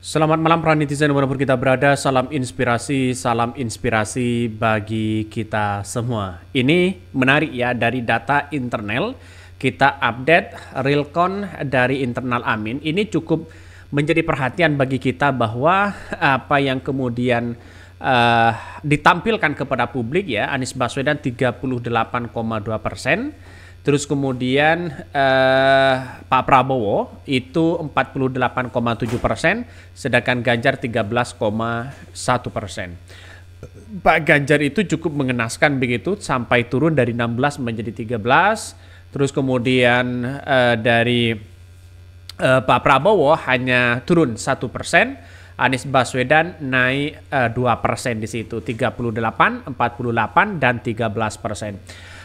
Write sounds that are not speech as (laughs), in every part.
Selamat malam para netizen dimanapun kita berada, salam inspirasi, salam inspirasi bagi kita semua. Ini menarik ya dari data internal kita update real realcon dari internal Amin. Ini cukup menjadi perhatian bagi kita bahwa apa yang kemudian uh, ditampilkan kepada publik ya Anies Baswedan 38,2 persen Terus kemudian eh, Pak Prabowo itu 48,7 persen, sedangkan Ganjar 13,1 persen. Pak Ganjar itu cukup mengenaskan begitu sampai turun dari 16 menjadi 13. Terus kemudian eh, dari eh, Pak Prabowo hanya turun satu persen. Anies Baswedan naik eh, dua 2 persen di situ, 38, 48, dan 13 persen.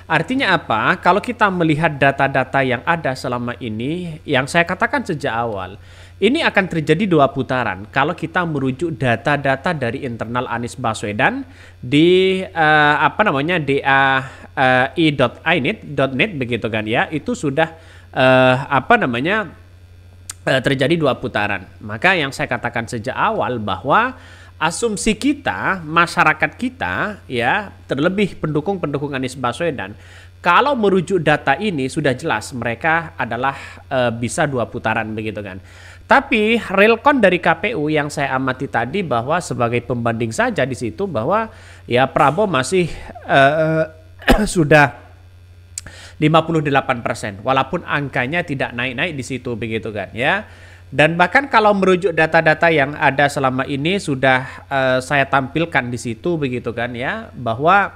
Artinya apa? Kalau kita melihat data-data yang ada selama ini, yang saya katakan sejak awal, ini akan terjadi dua putaran. Kalau kita merujuk data-data dari internal Anies Baswedan di uh, apa namanya da.i.init.net eh, eh, begitu kan ya, itu sudah uh, apa namanya uh, terjadi dua putaran. Maka yang saya katakan sejak awal bahwa asumsi kita, masyarakat kita, ya terlebih pendukung-pendukung Anies Baswedan, kalau merujuk data ini sudah jelas mereka adalah e, bisa dua putaran begitu kan. Tapi realcon dari KPU yang saya amati tadi bahwa sebagai pembanding saja di situ bahwa ya Prabowo masih e, e, (clears throat) sudah 58 persen, walaupun angkanya tidak naik-naik di situ begitu kan ya. Dan bahkan kalau merujuk data-data yang ada selama ini sudah uh, saya tampilkan di situ begitu kan ya bahwa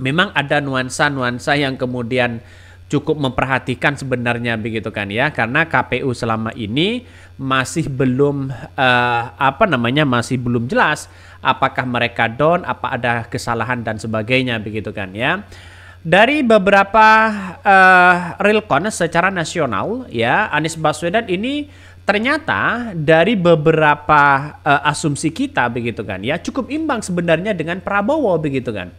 memang ada nuansa-nuansa yang kemudian cukup memperhatikan sebenarnya begitu kan ya karena KPU selama ini masih belum uh, apa namanya masih belum jelas apakah mereka down apa ada kesalahan dan sebagainya begitu kan ya. Dari beberapa uh, eh, count secara nasional ya Anies Baswedan ini ternyata dari beberapa uh, asumsi kita begitu kan ya cukup imbang sebenarnya dengan Prabowo begitu kan.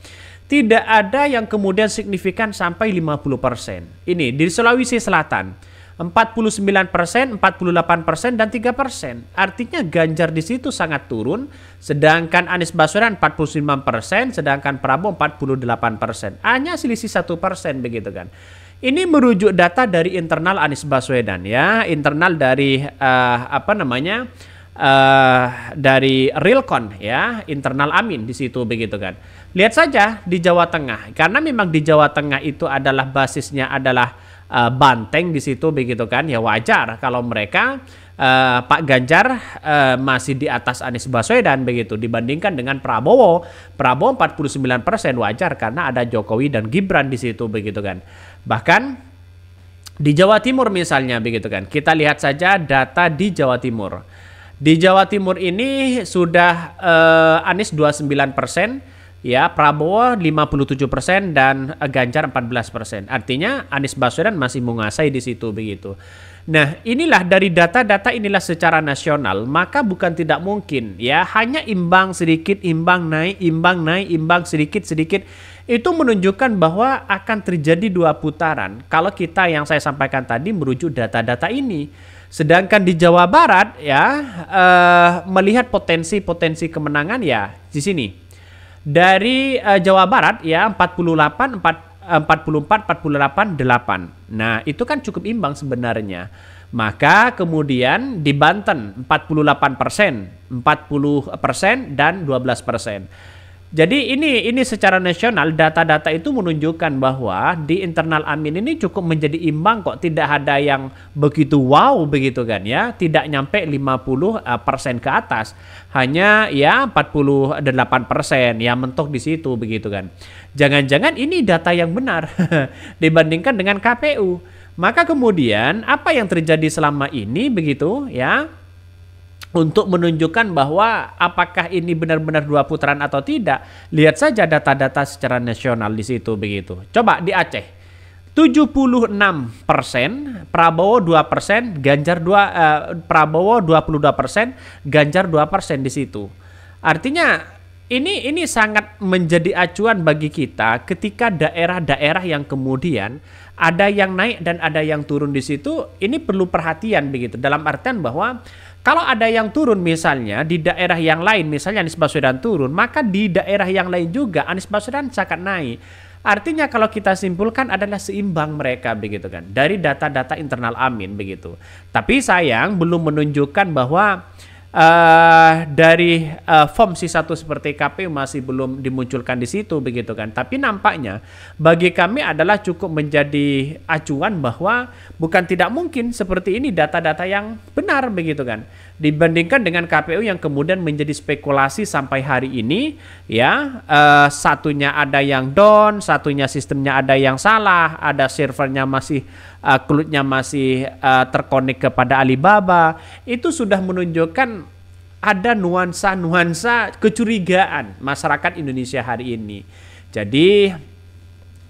Tidak ada yang kemudian signifikan sampai 50%. Ini di Sulawesi Selatan 49 persen, 48 persen, dan 3 persen. Artinya Ganjar di situ sangat turun, sedangkan Anies Baswedan 49 persen, sedangkan Prabowo 48 persen. Hanya selisih 1 persen begitu kan. Ini merujuk data dari internal Anies Baswedan ya, internal dari uh, apa namanya uh, dari Realcon ya, internal Amin di situ begitu kan. Lihat saja di Jawa Tengah, karena memang di Jawa Tengah itu adalah basisnya adalah uh, banteng di situ begitu kan ya wajar kalau mereka uh, Pak Ganjar uh, masih di atas Anies Baswedan begitu dibandingkan dengan Prabowo. Prabowo 49% wajar karena ada Jokowi dan Gibran di situ begitu kan. Bahkan di Jawa Timur misalnya begitu kan. Kita lihat saja data di Jawa Timur. Di Jawa Timur ini sudah uh, Anies 29 persen, ya Prabowo 57% persen dan Ganjar 14%. persen. Artinya Anies Baswedan masih menguasai di situ begitu. Nah, inilah dari data-data inilah secara nasional, maka bukan tidak mungkin ya hanya imbang sedikit, imbang naik, imbang naik, imbang sedikit-sedikit itu menunjukkan bahwa akan terjadi dua putaran. Kalau kita yang saya sampaikan tadi merujuk data-data ini, Sedangkan di Jawa Barat ya eh, melihat potensi-potensi kemenangan ya di sini dari uh, Jawa Barat ya 48 4, 44 48 8. Nah, itu kan cukup imbang sebenarnya. Maka kemudian di Banten 48 persen, 40 persen, dan 12 persen. Jadi ini ini secara nasional data-data itu menunjukkan bahwa di internal Amin ini cukup menjadi imbang kok tidak ada yang begitu wow begitu kan ya tidak nyampe 50 eh, persen ke atas hanya ya 48 persen ya mentok di situ begitu kan jangan-jangan ini data yang benar (laughs) dibandingkan dengan KPU maka kemudian apa yang terjadi selama ini begitu ya untuk menunjukkan bahwa apakah ini benar-benar dua putaran atau tidak, lihat saja data-data secara nasional di situ begitu. Coba di Aceh. 76 persen, Prabowo 2 persen, Ganjar 2, uh, eh, Prabowo 22 persen, Ganjar 2 persen di situ. Artinya ini ini sangat menjadi acuan bagi kita ketika daerah-daerah yang kemudian ada yang naik dan ada yang turun di situ, ini perlu perhatian begitu. Dalam artian bahwa kalau ada yang turun misalnya di daerah yang lain, misalnya Anies Baswedan turun, maka di daerah yang lain juga Anies Baswedan cakap naik. Artinya kalau kita simpulkan adalah seimbang mereka begitu kan dari data-data internal Amin begitu. Tapi sayang belum menunjukkan bahwa Uh, dari uh, form C1 seperti KPU masih belum dimunculkan di situ begitu kan. Tapi nampaknya bagi kami adalah cukup menjadi acuan bahwa bukan tidak mungkin seperti ini data-data yang benar begitu kan. Dibandingkan dengan KPU yang kemudian menjadi spekulasi sampai hari ini ya uh, satunya ada yang down, satunya sistemnya ada yang salah, ada servernya masih uh, masih uh, terkonek kepada Alibaba, itu sudah menunjukkan ada nuansa-nuansa kecurigaan masyarakat Indonesia hari ini. Jadi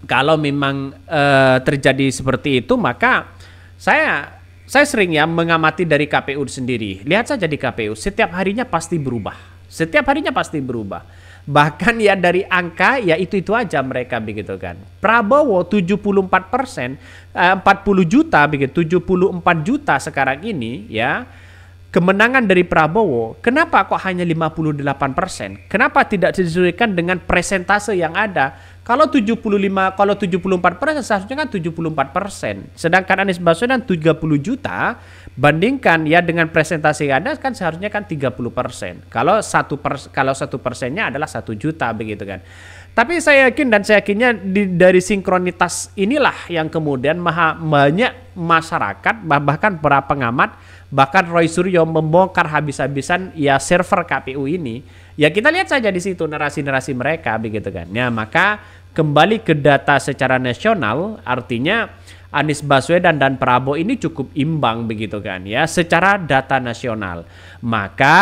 kalau memang e, terjadi seperti itu maka saya saya sering ya mengamati dari KPU sendiri. Lihat saja di KPU, setiap harinya pasti berubah. Setiap harinya pasti berubah. Bahkan ya dari angka ya itu-itu aja mereka begitu kan. Prabowo 74 persen, 40 eh, juta begitu, 74 juta sekarang ini ya. Kemenangan dari Prabowo, kenapa kok hanya 58 persen? Kenapa tidak disesuaikan dengan presentase yang ada? Kalau 75 kalau 74 persen seharusnya kan 74 persen. Sedangkan Anies Baswedan 30 juta bandingkan ya dengan presentasi Anda kan seharusnya kan 30 persen. Kalau satu pers, kalau satu persennya adalah satu juta begitu kan. Tapi saya yakin dan saya yakinnya di, dari sinkronitas inilah yang kemudian maha, banyak masyarakat bahkan para pengamat bahkan Roy Suryo membongkar habis-habisan ya server KPU ini Ya kita lihat saja di situ narasi-narasi mereka begitu kan. Ya maka kembali ke data secara nasional artinya Anies Baswedan dan Prabowo ini cukup imbang begitu kan ya secara data nasional. Maka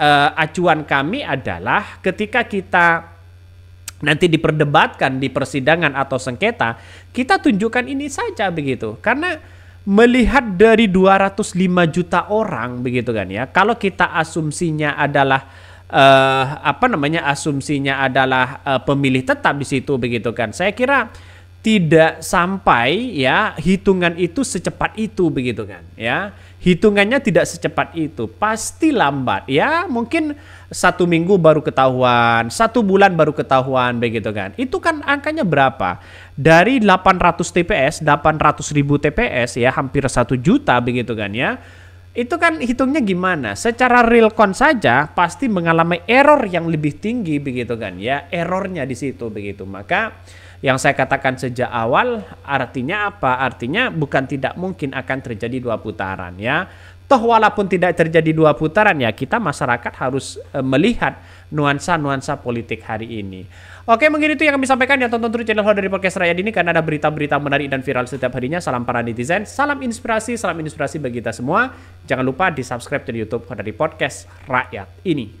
eh, acuan kami adalah ketika kita nanti diperdebatkan di persidangan atau sengketa, kita tunjukkan ini saja begitu. Karena melihat dari 205 juta orang begitu kan ya. Kalau kita asumsinya adalah uh, apa namanya asumsinya adalah uh, pemilih tetap di situ begitu kan. Saya kira tidak sampai ya hitungan itu secepat itu begitu kan ya hitungannya tidak secepat itu pasti lambat ya mungkin satu minggu baru ketahuan satu bulan baru ketahuan begitu kan itu kan angkanya berapa dari 800 TPS 800 ribu TPS ya hampir satu juta begitu kan ya itu kan hitungnya gimana? Secara real count saja pasti mengalami error yang lebih tinggi begitu kan ya. Errornya di situ begitu. Maka yang saya katakan sejak awal artinya apa? Artinya bukan tidak mungkin akan terjadi dua putaran ya. Toh walaupun tidak terjadi dua putaran ya kita masyarakat harus e, melihat nuansa-nuansa politik hari ini. Oke, mungkin itu yang kami sampaikan ya tonton terus channel dari Podcast Raya ini karena ada berita-berita menarik dan viral setiap harinya. Salam para netizen, salam inspirasi, salam inspirasi bagi kita semua. Jangan lupa di-subscribe di YouTube dari Podcast Rakyat ini.